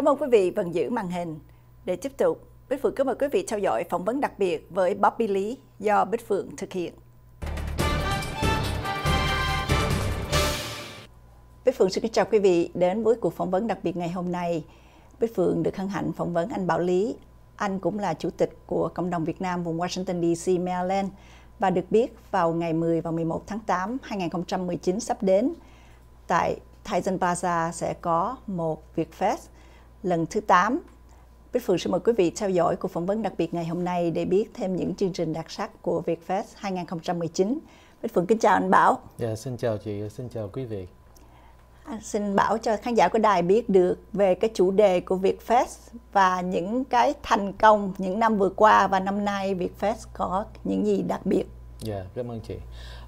Cảm ơn quý vị vẫn giữ màn hình. Để tiếp tục, Bích Phượng cứ mời quý vị theo dõi phỏng vấn đặc biệt với Bobby Lý do Bích Phượng thực hiện. Bích Phượng xin kính chào quý vị đến với cuộc phỏng vấn đặc biệt ngày hôm nay. Bích Phượng được hân hạnh phỏng vấn anh Bảo Lý. Anh cũng là chủ tịch của cộng đồng Việt Nam vùng Washington DC, Maryland và được biết vào ngày 10 và 11 tháng 8 2019 sắp đến tại Tyson Plaza sẽ có một việc fest lần thứ 8. Bích Phượng xin mời quý vị theo dõi cuộc phỏng vấn đặc biệt ngày hôm nay để biết thêm những chương trình đặc sắc của Vietfest 2019. Bích Phượng kính chào anh Bảo. Dạ, xin chào chị, xin chào quý vị. À, xin Bảo cho khán giả của đài biết được về cái chủ đề của Vietfest và những cái thành công những năm vừa qua và năm nay Vietfest có những gì đặc biệt. Dạ, yeah, cảm ơn chị.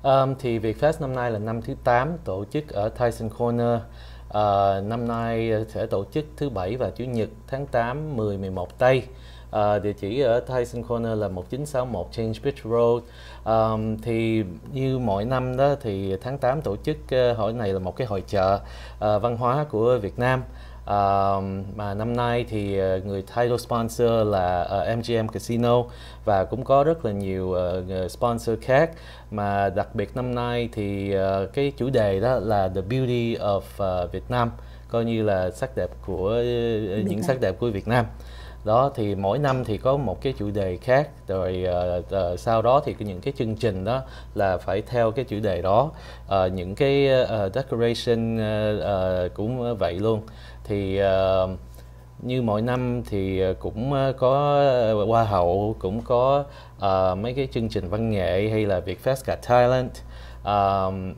Um, thì Vietfest năm nay là năm thứ 8 tổ chức ở Tyson Corner À, năm nay sẽ tổ chức thứ bảy và chủ nhật tháng 8, 10, 11 tây. À, địa chỉ ở Tyson Corner là 1961 Change Beach Road. À, thì như mọi năm đó thì tháng 8 tổ chức uh, hội này là một cái hội chợ uh, văn hóa của Việt Nam. Uh, mà năm nay thì ờ, người title sponsor là uh, ờ, MGM Casino và cũng có rất là nhiều uh, sponsor khác mà đặc biệt năm nay thì uh, cái chủ đề đó là the beauty of uh, Việt Nam coi như là sắc đẹp của uh, những sắc đẹp của Việt Nam đó thì mỗi năm thì có một cái chủ đề khác rồi uh, uh, sau đó thì những cái chương trình đó là phải theo cái chủ đề đó uh, những cái uh, decoration uh, uh, cũng vậy luôn thì uh, như mỗi năm thì cũng có hoa hậu cũng có uh, mấy cái chương trình văn nghệ hay là việc fest cả Thailand uh,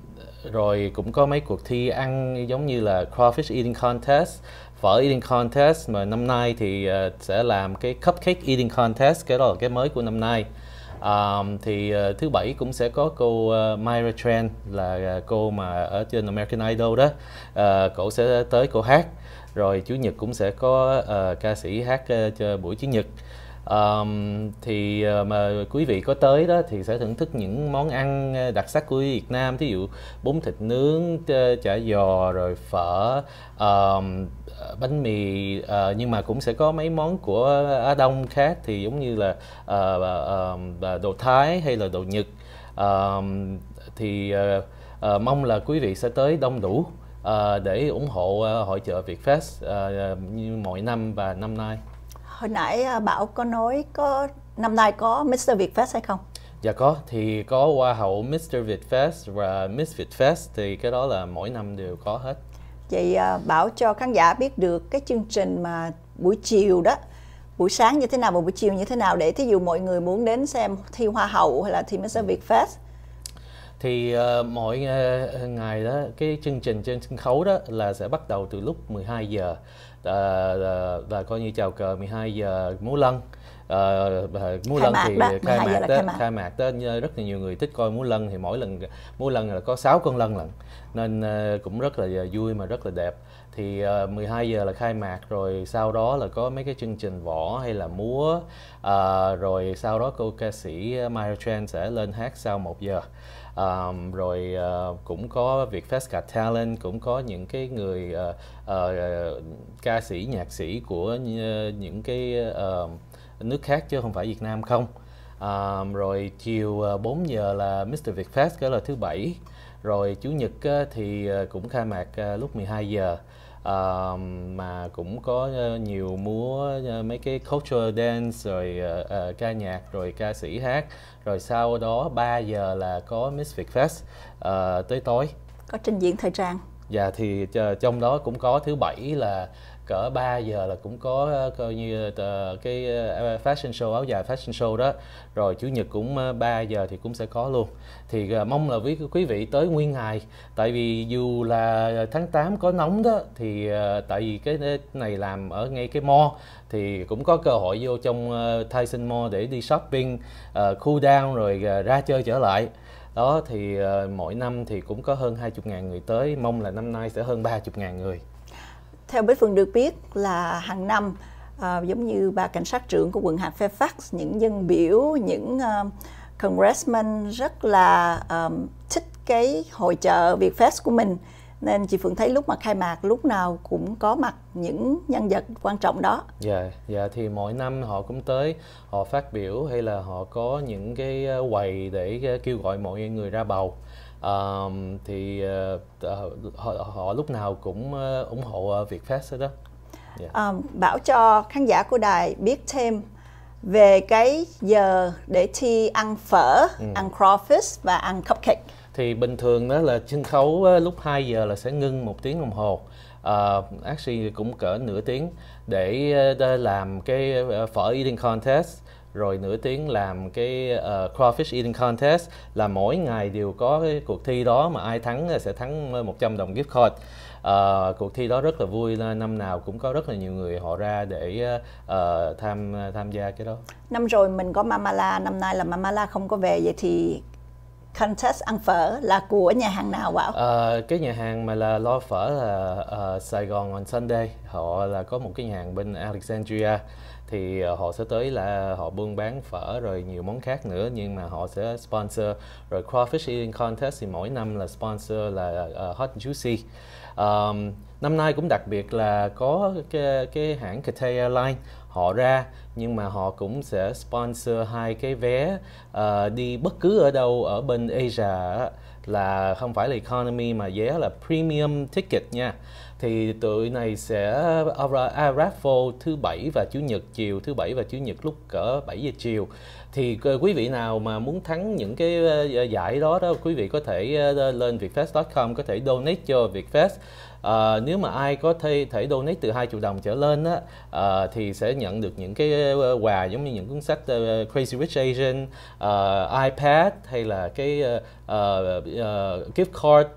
rồi cũng có mấy cuộc thi ăn giống như là crawfish eating contest phở eating contest mà năm nay thì uh, sẽ làm cái cupcake eating contest cái đó là cái mới của năm nay um, thì uh, thứ bảy cũng sẽ có cô uh, Myra Tran là uh, cô mà ở trên American Idol đó uh, cổ sẽ tới cô hát rồi chủ nhật cũng sẽ có uh, ca sĩ hát uh, cho buổi chủ nhật um, thì ờ, mà quý vị có tới đó thì sẽ thưởng thức những món ăn ờ, đặc sắc của Việt Nam thí dụ bún thịt nướng ờ, chả giò rồi phở um, bánh mì uh, nhưng mà cũng sẽ có mấy món của Á Đông khác thì giống như là uh, uh, đồ Thái hay là đồ Nhật uh, thì uh, uh, mong là quý vị sẽ tới đông đủ uh, để ủng hộ uh, hội chợ Việt Fest uh, như mọi năm và năm nay hồi nãy à, Bảo có nói có năm nay có Mr. Việt Fest hay không? Dạ có, thì có Hoa hậu Mr. Việt Fest và Miss Việt Fest thì cái đó là mỗi năm đều có hết. Vậy à, Bảo cho khán giả biết được cái chương trình mà buổi chiều đó buổi sáng như thế nào và buổi chiều như thế nào để thí dụ mọi người muốn đến xem thi hoa hậu hay là thi Mr ừ. Việt Fest thì uh, mỗi uh, ngày đó cái chương trình trên sân khấu đó là sẽ bắt đầu từ lúc 12 giờ là, là, là coi như chào cờ 12 giờ múa lân uh, ờ, múa lân thì đó. khai mạc, đó, khai mạc khai mạc đó rất là nhiều người thích coi múa lân thì mỗi lần múa lân là có 6 con lân lận nên uh, cũng rất là vui mà rất là đẹp thì uh, ờ, 12 giờ là khai mạc rồi sau đó là có mấy cái chương trình võ hay là múa uh, rồi sau đó cô ca sĩ ờ, Myra Tran sẽ lên hát sau 1 giờ um, rồi uh, cũng có việc Fest Got Talent cũng có những cái người uh, uh, ca sĩ nhạc sĩ của uh, những cái uh, nước khác chứ không phải Việt Nam không um, rồi chiều 4 giờ là Mr. Việt Fest cái là thứ bảy rồi chủ nhật thì cũng khai mạc lúc 12 giờ uh, mà cũng có ờ, nhiều múa ờ, mấy cái cultural dance rồi uh, uh, ca nhạc rồi ca sĩ hát rồi sau đó 3 giờ là có Miss Việt Fest uh, tới tối có trình diễn thời trang dạ thì trong đó cũng có thứ bảy là cỡ 3 giờ là cũng có ờ, coi như cái ờ, fashion show áo dài fashion show đó rồi chủ nhật cũng 3 ờ, giờ thì cũng sẽ có luôn thì mong là quý quý vị tới nguyên ngày tại vì dù là tháng 8 có nóng đó thì tại vì cái này làm ở ngay cái mall thì cũng có cơ hội vô trong Tyson Mall để đi shopping cool down rồi ra chơi trở lại đó thì mỗi năm thì cũng có hơn 20.000 người tới mong là năm nay sẽ hơn 30.000 người theo Bích Phương được biết là hàng năm à, giống như bà cảnh sát trưởng của quận hạt Fairfax, những dân biểu, những uh, ờ, congressman rất là um, thích cái hội chợ Vietfest của mình nên chị Phượng thấy lúc mà khai mạc lúc nào cũng có mặt những nhân vật quan trọng đó. Dạ, yeah, dạ yeah, thì mỗi năm họ cũng tới, họ phát biểu hay là họ có những cái quầy để kêu gọi mọi người ra bầu um, thì uh, họ, họ lúc nào cũng uh, ủng hộ uh, ờ, Phát hết đó. Yeah. Um, bảo cho khán giả của đài biết thêm về cái giờ để thi ăn phở, ừ. ăn crawfish và ăn cupcake. Thì bình thường đó là sân khấu lúc 2 giờ là sẽ ngưng một tiếng đồng hồ. Uh, actually cũng cỡ nửa tiếng để uh, làm cái phở eating contest rồi nửa tiếng làm cái uh, crawfish eating contest là mỗi ngày đều có cái cuộc thi đó mà ai thắng sẽ thắng 100 ờ, đồng gift card uh, cuộc thi đó rất là vui năm nào cũng có rất là nhiều người họ ra để uh, tham tham gia cái đó năm rồi mình có Mamala năm nay là Mamala không có về vậy thì contest ăn phở là của nhà hàng nào Bảo? À, cái nhà hàng mà là lo phở là uh, Sài Gòn on Sunday họ là có một cái nhà hàng bên Alexandria thì ờ, họ sẽ tới là họ buôn bán phở rồi nhiều món khác nữa nhưng mà họ sẽ sponsor rồi crawfish eating contest thì mỗi năm là sponsor là uh, hot juicy um, năm nay cũng đặc biệt là có cái, cái hãng Cathay Airlines họ ra nhưng mà họ cũng sẽ sponsor hai cái vé uh, đi bất cứ ở đâu ở bên Asia là không phải là economy mà vé là premium ticket nha thì tụi này sẽ raffle thứ bảy và chủ nhật chiều thứ bảy và chủ nhật lúc cỡ 7 giờ chiều thì ờ, quý vị nào mà muốn thắng những cái ờ, giải đó đó quý vị có thể lên vietfest.com có thể donate cho vietfest à, nếu mà ai có thể thể donate từ 2 triệu đồng trở lên á à, thì sẽ nhận được những cái ờ, quà giống như những cuốn sách uh, Crazy Rich Asian, uh, iPad hay là cái uh, uh, gift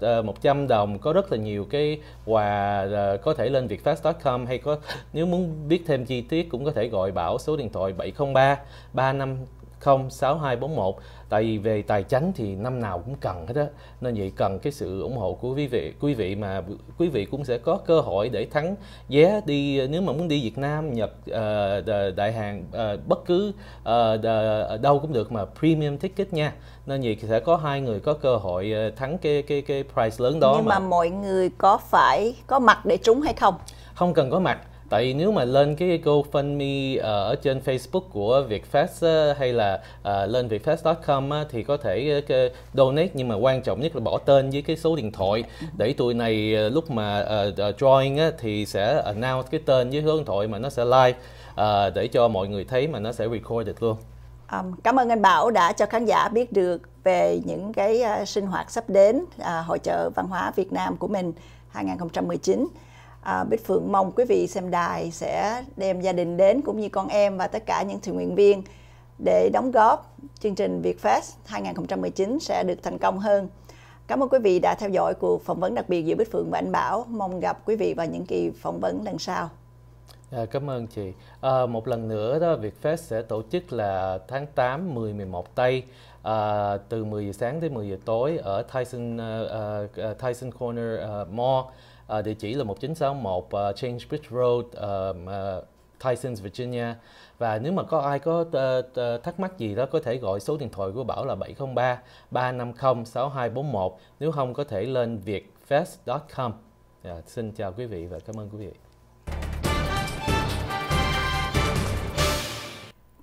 card uh, 100 đồng có rất là nhiều cái quà uh, có thể lên vietfast.com hay có nếu muốn biết thêm chi tiết cũng có thể gọi bảo số điện thoại 703 35 06241 tại vì về tài chính thì năm nào cũng cần hết á nên vậy cần cái sự ủng hộ của quý vị quý vị mà quý vị cũng sẽ có cơ hội để thắng vé đi nếu mà muốn đi Việt Nam Nhật ờ, đại hàng ờ, bất cứ ờ, đâu cũng được mà premium ticket nha nên vậy sẽ có hai người có cơ hội thắng cái cái cái price lớn đó nhưng mà, mà mọi người có phải có mặt để trúng hay không không cần có mặt tại vì nếu mà lên cái GoFundMe ờ, ở trên Facebook của Vietfast ờ, hay là ờ, lên vietfast.com thì có thể donate nhưng mà quan trọng nhất là bỏ tên với cái số điện thoại để tụi này lúc mà join thì sẽ announce cái tên với số điện thoại mà nó sẽ live để cho mọi người thấy mà nó sẽ record được luôn. Um, cảm ơn anh Bảo đã cho khán giả biết được về những cái sinh hoạt sắp đến hội trợ văn hóa Việt Nam của mình 2019. À, Bích Phượng mong quý vị xem đài sẽ đem gia đình đến cũng như con em và tất cả những thiện nguyện viên để đóng góp chương trình Việt Fest 2019 sẽ được thành công hơn. Cảm ơn quý vị đã theo dõi cuộc phỏng vấn đặc biệt giữa Bích Phượng và anh Bảo. Mong gặp quý vị vào những kỳ phỏng vấn lần sau. À, cảm ơn chị. À, một lần nữa đó Fest sẽ tổ chức là tháng 8, 10, 11 tây à, từ 10 giờ sáng tới 10 giờ tối ở Tyson uh, uh, Tyson Corner uh, Mall uh, địa chỉ là 1961 uh, ờ, Change Bridge Road, um, uh, Tysons, Virginia. Và nếu mà có ai có uh, thắc mắc gì đó có thể gọi số điện thoại của Bảo là 703 350 6241. Nếu không có thể lên vietfest.com. Yeah, dạ, xin chào quý vị và cảm ơn quý vị.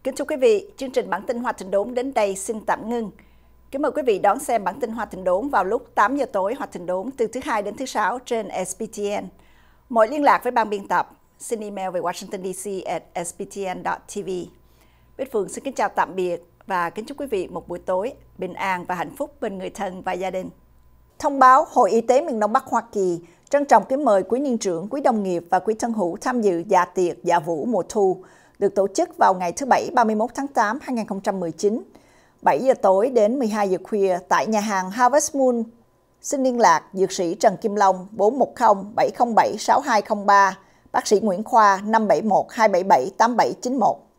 Kính thưa quý vị, chương trình bản tin Hoa Trình Đốn đến đây xin tạm ngưng. Kính mời quý vị đón xem bản tin Hoa Thịnh Đốn vào lúc 8 giờ tối Hoa Thịnh Đốn từ thứ hai đến thứ sáu trên SBTN. Mọi liên lạc với ban biên tập xin email về Washington DC at sbtn.tv. Bích Phương xin kính chào tạm biệt và kính chúc quý vị một buổi tối bình an và hạnh phúc bên người thân và gia đình. Thông báo Hội Y tế miền Đông Bắc Hoa Kỳ trân trọng kính mời quý niên trưởng, quý đồng nghiệp và quý thân hữu tham dự dạ tiệc dạ vũ mùa thu được tổ chức vào ngày thứ Bảy 31 tháng 8 2019 7 giờ tối đến 12 giờ khuya tại nhà hàng Harvest Moon. Xin liên lạc Dược sĩ Trần Kim Long 410 707 6203, Bác sĩ Nguyễn Khoa 571 277 8791.